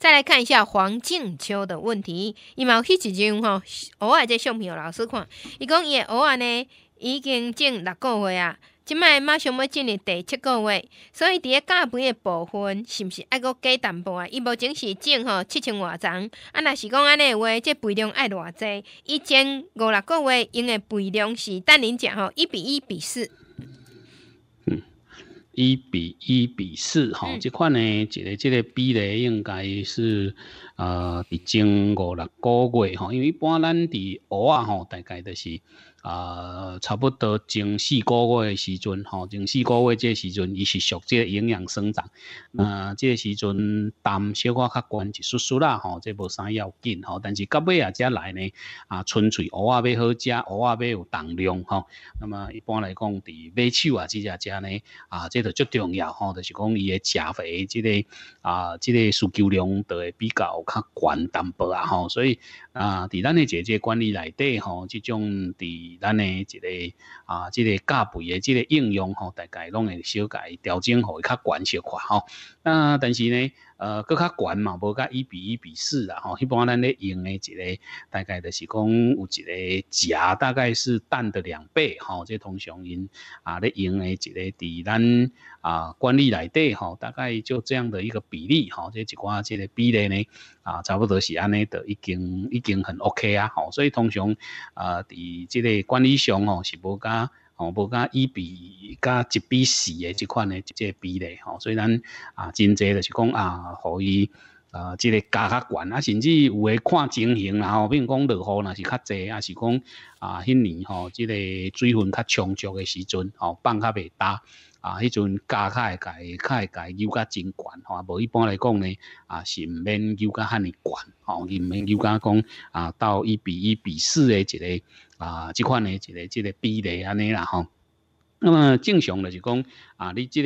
再来看一下黄静秋的问题，伊嘛有迄一张吼，偶尔在相片互老师看，伊讲也偶尔呢已经种六个月啊，即卖马上要进入第七个月，所以伫咧教肥的部分是毋是爱阁加淡薄啊？伊目前是种吼七千外丛，啊，若是讲安尼话，这肥量爱偌济，以前五六个月，用的肥量是单人食吼，一比一比四。一比一比四，吼，这款呢，一个这个比例应该是，呃，已经五六个月，吼，因为一般咱伫鹅啊吼，大概都是。啊，差不多前四个月时阵吼，前四个月这时阵，伊是属这营养生长。那这时阵，淡小可较悬一丝丝啦吼，这无啥要紧吼。但是到尾啊，才来呢，啊，纯粹乌啊要好食，乌啊要有重量吼。那么一般来讲，伫买手啊，即只只呢，啊，这都最重要吼，就是讲伊的食肥，即个啊，即个需求量都会比较较悬淡薄啊吼。所以啊，伫咱的姐姐管理内底吼，这种伫。咱诶一个啊，这个减肥的这个应用吼，大概拢会修改调整，会较管小快吼。那但是呢？呃，搁较悬嘛，无甲一比一比四啦，吼。一般咱咧用诶一个大概就是讲有一个钾，大概是氮的两倍，吼。即通常因啊咧用诶一个，伫咱啊管理内底，吼，大概就这样的一个比例，吼，即一寡即个比例呢，啊，差不多是安尼，都已经已经很 OK 啊，吼。所以通常啊，伫即个管理上吼是无甲。吼，无甲一比甲一比四诶，即款诶即个比例吼，所以咱啊真济就是讲啊互伊啊，即个价格悬啊，甚至有诶看情形，啦吼，比如讲落雨若是较济，啊是讲啊迄年吼，即个水分较充足诶时阵吼，放较未焦。啊，迄阵加卡会改，卡会改，油价真悬吼，无、一般来讲呢，啊是毋免油价赫尔悬吼，毋免油价讲啊到一比一比四诶一个啊，即款诶一个即个比例安尼啦吼。那么正常就是讲啊，你即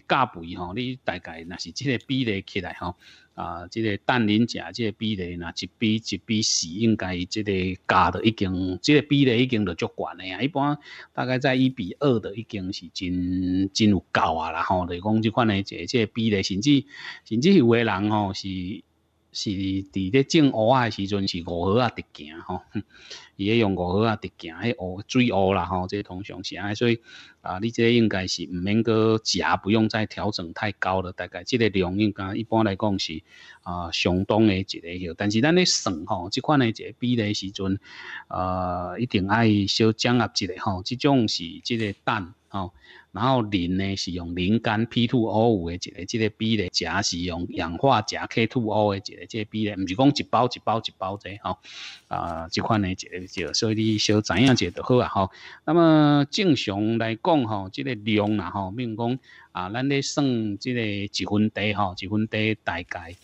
个价肥吼，你大概若是即个比例起来吼。啊，即个氮磷食即个比例呐，一比一比四，应该即个价都已经，即个比例已经就足悬诶。啊。一般大概在一比二的已经是真真有够啊啦吼。就讲即款咧，即即比例甚至甚至有的人吼是是伫咧种芋仔时阵是五毫啊直行吼。伊用五号啊，直行迄乌水乌啦吼，即个通常是安尼，所以啊，你个应该是毋免搁食，不用再调整太高了。大概即个量应该一般来讲是啊，相当诶一个，但是咱咧算吼，即款诶一个比例时阵，呃，一定爱小掌握一个吼。即种是即个氮吼，然后磷呢是用磷酐 P2O5 的一个这个比例，钾是用氧化钾 K2O 的一个这个比例，唔是讲一包一包一包者吼，啊，即款呢一个。即，所以你小知影即就好啊吼。那么正常来讲吼，即个量啦吼，比如讲啊，咱咧算即个一份地吼，一份地大概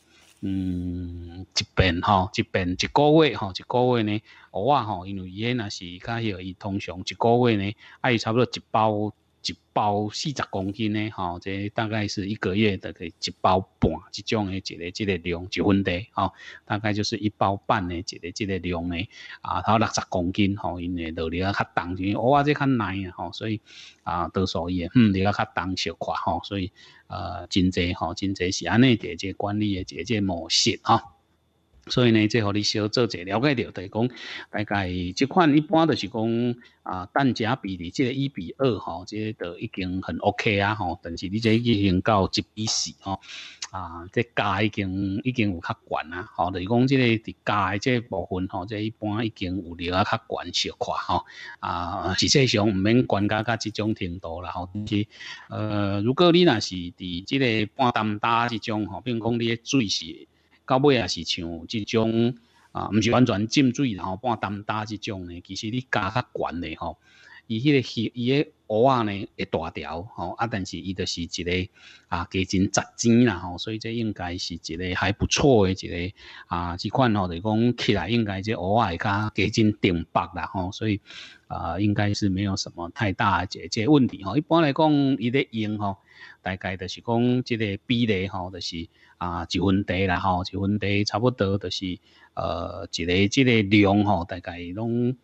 嗯一遍吼，一遍一个月吼，一个月呢，蚵仔吼，因为伊那是较许伊通常一个月呢，爱差不多一包。一包四十公斤呢，吼，这大概是一个月的，个一包半，这种的，一个，这个量，一分袋，吼，大概就是一包半的，一个，这个量呢，啊，还六十公斤，吼，因为落粒啊较重，因为蚵仔即较难啊，吼，所以啊，都所以，嗯，豆啊较重小块，吼，所以呃，真侪，吼，真侪是安尼，这这管理的这这模式，哈。所以呢，即互你小做者了解着，就是讲大概即款一般就是讲啊，蛋价比例即个一比二吼，即个都已经很 O K 啊吼。但是你即已经到一比四吼，啊，即价已经已经有较悬啊吼。就是讲即个伫价即部分吼，即一般已经有了啊较悬小块吼。啊，实际上毋免悬加到即种程度啦吼。呃，如果你若是伫即个半担大即种吼，并讲你诶水是。到尾也是像即种啊，毋是完全浸水，然后半干干即种呢。其实你加较悬的吼。伊迄个鱼，伊个蚵仔呢会大条吼，啊，但是伊就是一个啊，加钱砸钱啦吼，所以这应该是一个还不错诶一个啊，即款吼，就讲起来应该即蚵仔会较加钱顶白啦吼，所以啊，应该是没有什么太大这个问题吼。一般来讲，伊咧用吼，大概就是讲即个比例吼，就是啊，一分地啦吼，一分地差不多就是呃，一个即个量吼，大概拢。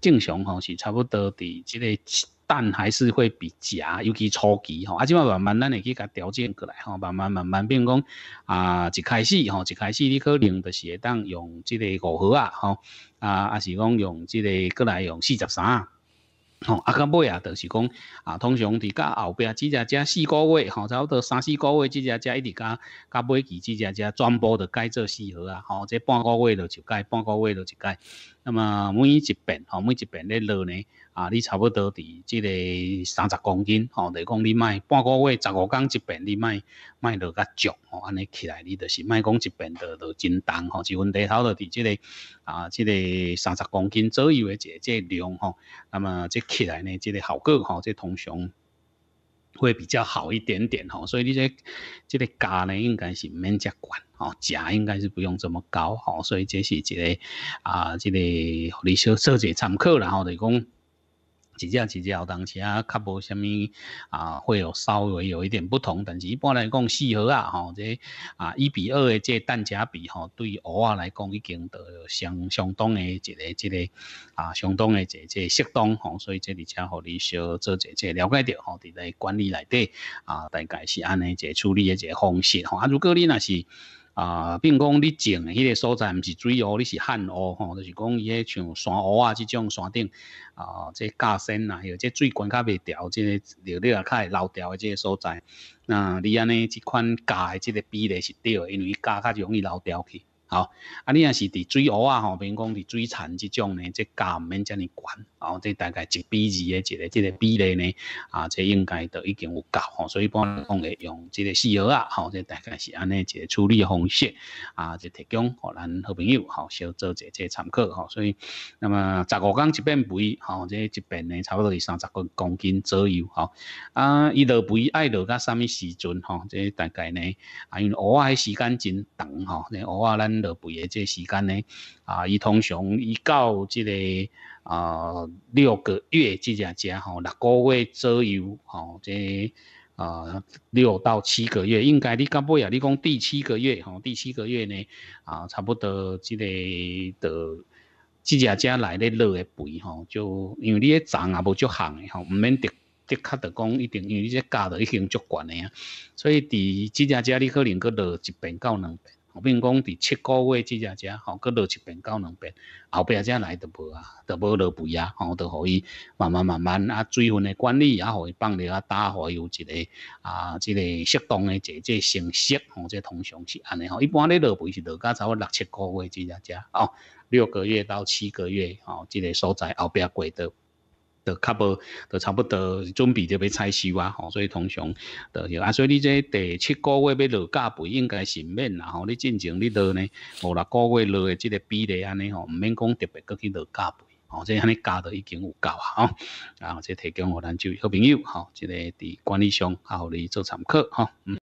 正常吼是差不多伫即个蛋还是会比食，尤其初期吼，啊，即马慢慢咱会去甲调整过来吼，慢慢慢慢，比如讲啊一开始吼一开始你可能就是会当用即个五号啊吼，啊啊是讲用即个过来用四十三，吼啊到尾啊就是讲啊，通常伫甲后壁即只只四个月吼，差不多三四个月即只只一直甲甲尾期即只只全部都改做四号啊吼，即半个月了就改，半个月了就改。那么每一边哦，每一遍咧落呢，啊，你差不多伫即个三十公斤，吼，来讲你卖半个月十五天一遍，你卖卖落较足，哦，安尼起来你就是卖讲一遍就就真重，吼，一份地头就伫即个啊，即个三十公斤左右的这这量，吼，那么即起来呢，即个效果，吼，即通常会比较好一点点，吼，所以你这即个价呢，应该是唔免遮悬。哦，食应该是不用这么高吼，所以这是一个啊，这个互你小做一参考，然后就是讲一架一有当时啊，较无虾米啊，会有稍微有一点不同，但是一般来讲四盒啊吼，这啊一比二的这蛋价比吼，对鹅啊来讲已经都相相当的一个，一个啊相当的这这适当吼，所以这里才互你小做一下个了解着吼，伫来管理内底啊，大概是安尼一个处理的一个方式吼，啊，如果你若是。啊，并讲你种诶，迄个所在毋是水湖，你是旱湖吼，就是讲伊迄像山湖啊，即种山顶啊，即架加啊，啦，还即水管较袂调，即个流啊较会漏掉诶，即个所在，那你安尼即款架诶，即个比例是对，因为伊架较容易漏掉去。好，啊，你也是伫水壶啊，吼，比如讲伫水产即种呢，这价毋免遮尔悬，哦，这大概一比二的一个即个比例呢，啊，这应该都已经有够，吼，所以帮讲会用这个饲料啊，吼，这大概是安尼一个处理方式，啊，就提供给咱好朋友，好，小做一个参考，吼，所以，那么十五公一边肥，吼，这一边呢，差不多是三十公公斤左右，吼，啊，伊落肥爱落到啥物时阵，吼，这大概呢，啊，因为仔啊，时间真长，吼，即蚵仔咱。落肥的即个时间咧，啊，伊通常伊到即个啊六个月即只只吼，六个月左右吼，即啊六到七个月，应该你讲不呀？你讲第七个月吼，第七个月呢啊，差不多即个的即只只来咧落诶肥吼，就因为你嘅长也无足行吼，毋免直的确的讲一定，因为你只加的已经足悬的啊，所以伫即只只你可能搁落一遍到两遍，我如讲伫七个月即只只，吼，个落一遍到两遍，后壁只来就无啊，就无落肥啊，吼，就互伊慢慢慢慢啊，水分的管理也互伊放了啊，打伊有一个啊，一个适当诶，即即形式，吼，即通常是安尼吼。一般咧落肥是落甲差不多六七个月即只只哦，六个月到七个月哦，即个所在后壁改得。就较无，就差不多准备就要采收啊，吼，所以通常就是啊，所以你这第七个月要落价肥，应该是免啦，吼，你进前你落呢五六个月落的即个比例安尼吼，毋免讲特别再去落价肥，吼，即安尼加都已经有够啊，吼，啊，即提供互咱就好朋友，吼，即个伫管理上啊，互你做参考，吼、嗯。